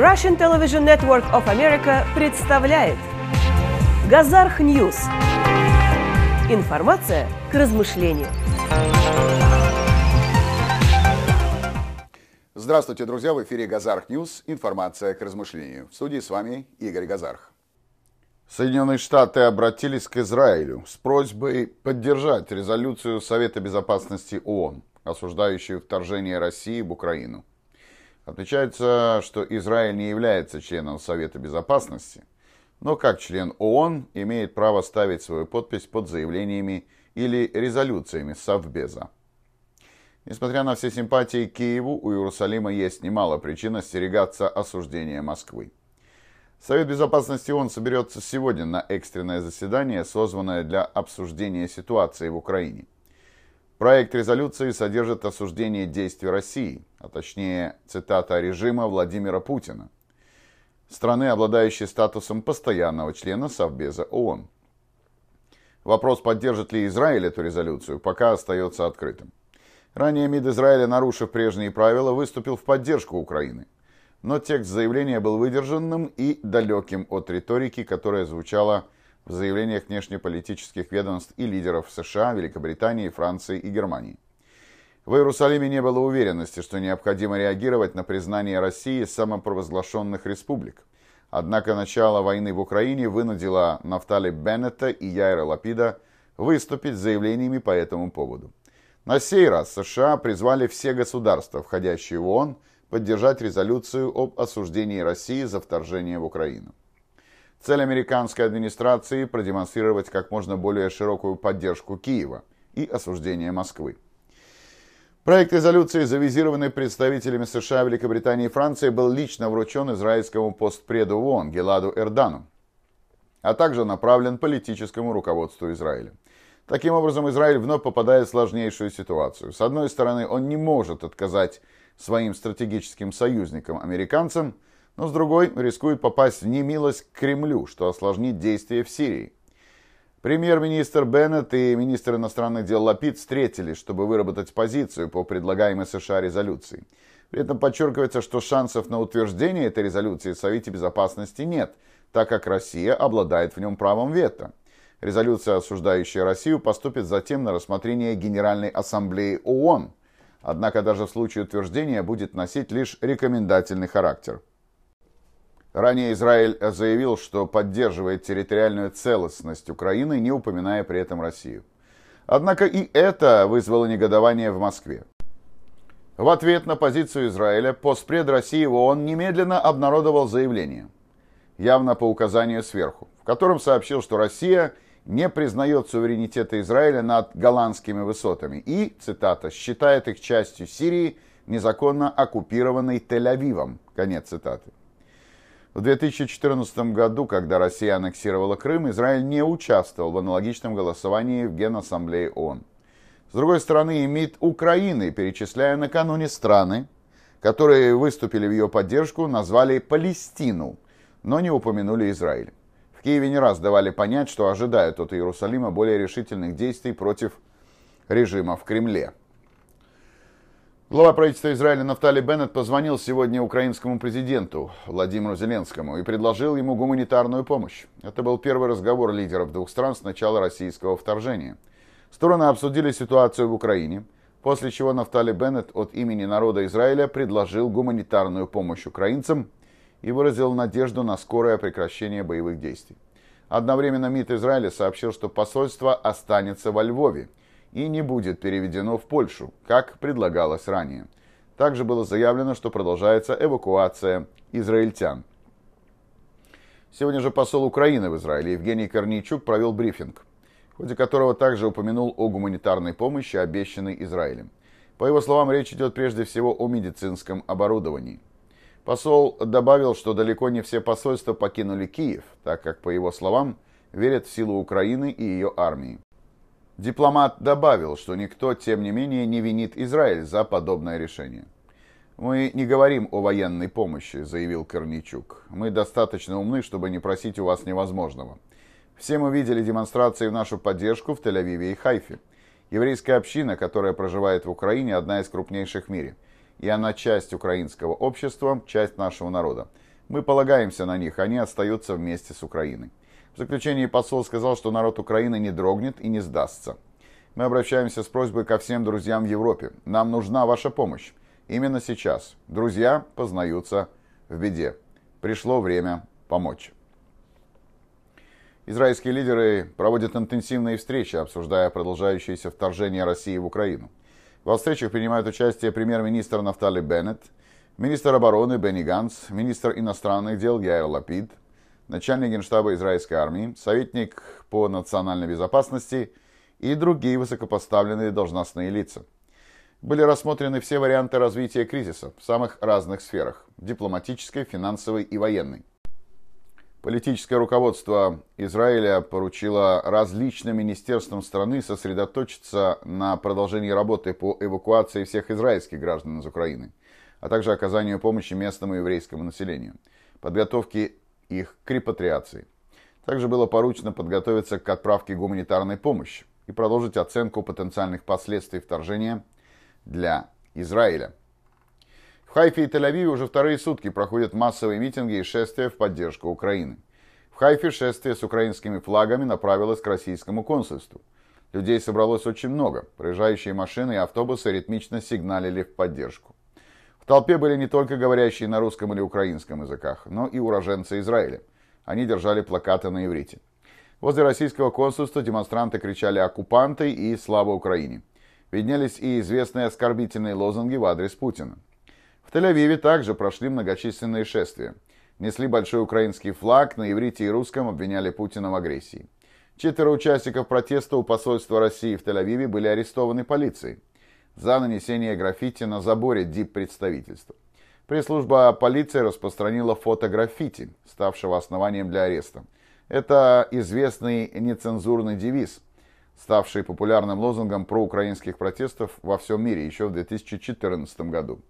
Russian Television Network of America представляет Газарх Ньюс. Информация к размышлению. Здравствуйте, друзья! В эфире Газарх Ньюс. Информация к размышлению. В студии с вами Игорь Газарх. Соединенные Штаты обратились к Израилю с просьбой поддержать резолюцию Совета Безопасности ООН, осуждающую вторжение России в Украину – Отмечается, что Израиль не является членом Совета Безопасности, но как член ООН имеет право ставить свою подпись под заявлениями или резолюциями Совбеза. Несмотря на все симпатии к Киеву, у Иерусалима есть немало причин остерегаться осуждения Москвы. Совет Безопасности ООН соберется сегодня на экстренное заседание, созванное для обсуждения ситуации в Украине. Проект резолюции содержит осуждение действий России, а точнее цитата режима Владимира Путина, страны, обладающей статусом постоянного члена Совбеза ООН. Вопрос, поддержит ли Израиль эту резолюцию, пока остается открытым. Ранее МИД Израиля, нарушив прежние правила, выступил в поддержку Украины. Но текст заявления был выдержанным и далеким от риторики, которая звучала «Связь» в заявлениях внешнеполитических ведомств и лидеров США, Великобритании, Франции и Германии. В Иерусалиме не было уверенности, что необходимо реагировать на признание России самопровозглашенных республик. Однако начало войны в Украине вынудило Нафтали Беннета и Яйра Лапида выступить с заявлениями по этому поводу. На сей раз США призвали все государства, входящие в ООН, поддержать резолюцию об осуждении России за вторжение в Украину. Цель американской администрации – продемонстрировать как можно более широкую поддержку Киева и осуждение Москвы. Проект резолюции, завизированный представителями США, Великобритании и Франции, был лично вручен израильскому постпреду ООН Геладу Эрдану, а также направлен политическому руководству Израиля. Таким образом, Израиль вновь попадает в сложнейшую ситуацию. С одной стороны, он не может отказать своим стратегическим союзникам, американцам – но с другой рискует попасть в немилость к Кремлю, что осложнит действия в Сирии. Премьер-министр Беннет и министр иностранных дел Лапид встретились, чтобы выработать позицию по предлагаемой США резолюции. При этом подчеркивается, что шансов на утверждение этой резолюции в Совете Безопасности нет, так как Россия обладает в нем правом вето. Резолюция, осуждающая Россию, поступит затем на рассмотрение Генеральной Ассамблеи ООН. Однако даже в случае утверждения будет носить лишь рекомендательный характер. Ранее Израиль заявил, что поддерживает территориальную целостность Украины, не упоминая при этом Россию. Однако и это вызвало негодование в Москве. В ответ на позицию Израиля постпред России в ООН немедленно обнародовал заявление, явно по указанию сверху, в котором сообщил, что Россия не признает суверенитета Израиля над голландскими высотами и, цитата, считает их частью Сирии, незаконно оккупированной Тель-Авивом. Конец цитаты. В 2014 году, когда Россия аннексировала Крым, Израиль не участвовал в аналогичном голосовании в Генассамблее ООН. С другой стороны, и МИД Украины, перечисляя накануне страны, которые выступили в ее поддержку, назвали Палестину, но не упомянули Израиль. В Киеве не раз давали понять, что ожидают от Иерусалима более решительных действий против режима в Кремле. Глава правительства Израиля Нафтали Беннет позвонил сегодня украинскому президенту Владимиру Зеленскому и предложил ему гуманитарную помощь. Это был первый разговор лидеров двух стран с начала российского вторжения. Стороны обсудили ситуацию в Украине, после чего Нафтали Беннет от имени народа Израиля предложил гуманитарную помощь украинцам и выразил надежду на скорое прекращение боевых действий. Одновременно МИД Израиля сообщил, что посольство останется во Львове – и не будет переведено в Польшу, как предлагалось ранее. Также было заявлено, что продолжается эвакуация израильтян. Сегодня же посол Украины в Израиле Евгений Корнейчук провел брифинг, в ходе которого также упомянул о гуманитарной помощи, обещанной Израилем. По его словам, речь идет прежде всего о медицинском оборудовании. Посол добавил, что далеко не все посольства покинули Киев, так как, по его словам, верят в силу Украины и ее армии. Дипломат добавил, что никто, тем не менее, не винит Израиль за подобное решение. «Мы не говорим о военной помощи», — заявил Корничук. «Мы достаточно умны, чтобы не просить у вас невозможного. Все мы видели демонстрации в нашу поддержку в Тель-Авиве и Хайфе. Еврейская община, которая проживает в Украине, одна из крупнейших в мире. И она часть украинского общества, часть нашего народа. Мы полагаемся на них, они остаются вместе с Украиной. В заключении посол сказал, что народ Украины не дрогнет и не сдастся. Мы обращаемся с просьбой ко всем друзьям в Европе. Нам нужна ваша помощь. Именно сейчас друзья познаются в беде. Пришло время помочь. Израильские лидеры проводят интенсивные встречи, обсуждая продолжающееся вторжение России в Украину. Во встречах принимают участие премьер-министр Нафтали Беннет, министр обороны Бенни Ганс, министр иностранных дел Яир Лапид – начальник генштаба израильской армии, советник по национальной безопасности и другие высокопоставленные должностные лица. Были рассмотрены все варианты развития кризиса в самых разных сферах – дипломатической, финансовой и военной. Политическое руководство Израиля поручило различным министерствам страны сосредоточиться на продолжении работы по эвакуации всех израильских граждан из Украины, а также оказанию помощи местному еврейскому населению, подготовке их к репатриации. Также было поручено подготовиться к отправке гуманитарной помощи и продолжить оценку потенциальных последствий вторжения для Израиля. В Хайфе и Тель-Авиве уже вторые сутки проходят массовые митинги и шествия в поддержку Украины. В Хайфе шествие с украинскими флагами направилось к российскому консульству. Людей собралось очень много, проезжающие машины и автобусы ритмично сигналили в поддержку толпе были не только говорящие на русском или украинском языках, но и уроженцы Израиля. Они держали плакаты на иврите. Возле российского консульства демонстранты кричали «оккупанты» и «слава Украине». Виднелись и известные оскорбительные лозунги в адрес Путина. В Тель-Авиве также прошли многочисленные шествия. Несли большой украинский флаг, на иврите и русском обвиняли Путина в агрессии. Четверо участников протеста у посольства России в Тель-Авиве были арестованы полицией за нанесение граффити на заборе ДИП-представительства. Пресс-служба полиции распространила фото граффити, ставшего основанием для ареста. Это известный нецензурный девиз, ставший популярным лозунгом проукраинских протестов во всем мире еще в 2014 году.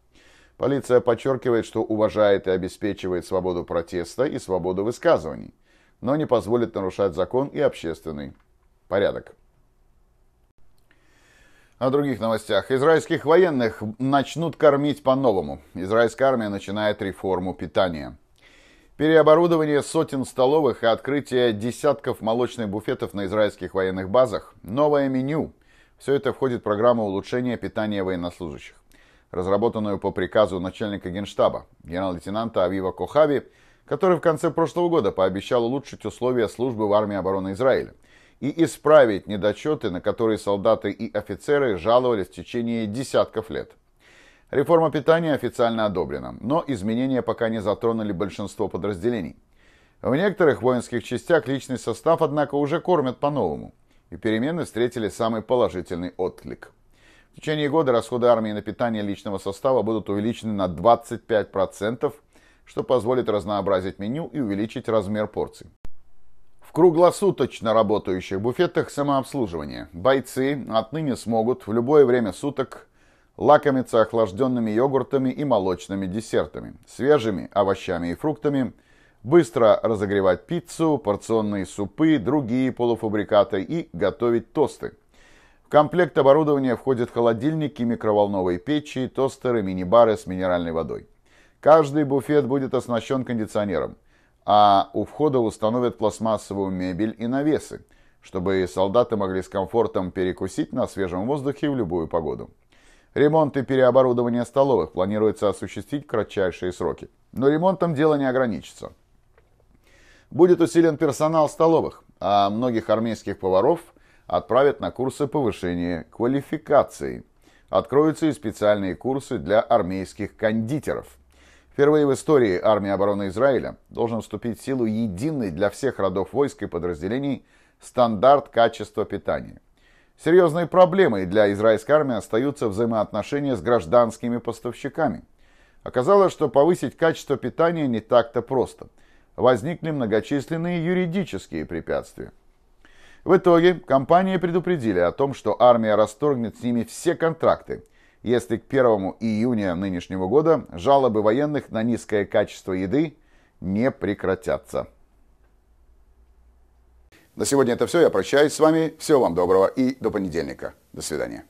Полиция подчеркивает, что уважает и обеспечивает свободу протеста и свободу высказываний, но не позволит нарушать закон и общественный порядок. О других новостях. Израильских военных начнут кормить по-новому. Израильская армия начинает реформу питания. Переоборудование сотен столовых и открытие десятков молочных буфетов на израильских военных базах. Новое меню. Все это входит в программу улучшения питания военнослужащих, разработанную по приказу начальника генштаба, генерал-лейтенанта Авива Кохави, который в конце прошлого года пообещал улучшить условия службы в армии обороны Израиля – и исправить недочеты, на которые солдаты и офицеры жаловались в течение десятков лет. Реформа питания официально одобрена, но изменения пока не затронули большинство подразделений. В некоторых воинских частях личный состав, однако, уже кормят по-новому, и перемены встретили самый положительный отклик. В течение года расходы армии на питание личного состава будут увеличены на 25%, что позволит разнообразить меню и увеличить размер порций круглосуточно работающих буфетах самообслуживания бойцы отныне смогут в любое время суток лакомиться охлажденными йогуртами и молочными десертами, свежими овощами и фруктами, быстро разогревать пиццу, порционные супы, другие полуфабрикаты и готовить тосты. В комплект оборудования входят холодильники, микроволновые печи, тостеры, мини-бары с минеральной водой. Каждый буфет будет оснащен кондиционером – а у входа установят пластмассовую мебель и навесы, чтобы солдаты могли с комфортом перекусить на свежем воздухе в любую погоду. Ремонт и переоборудование столовых планируется осуществить в кратчайшие сроки. Но ремонтом дело не ограничится. Будет усилен персонал столовых, а многих армейских поваров отправят на курсы повышения квалификации. Откроются и специальные курсы для армейских кондитеров. Впервые в истории армии обороны Израиля должен вступить в силу единый для всех родов войск и подразделений стандарт качества питания. Серьезной проблемой для израильской армии остаются взаимоотношения с гражданскими поставщиками. Оказалось, что повысить качество питания не так-то просто. Возникли многочисленные юридические препятствия. В итоге компании предупредили о том, что армия расторгнет с ними все контракты – если к 1 июня нынешнего года жалобы военных на низкое качество еды не прекратятся. На сегодня это все. Я прощаюсь с вами. Всего вам доброго и до понедельника. До свидания.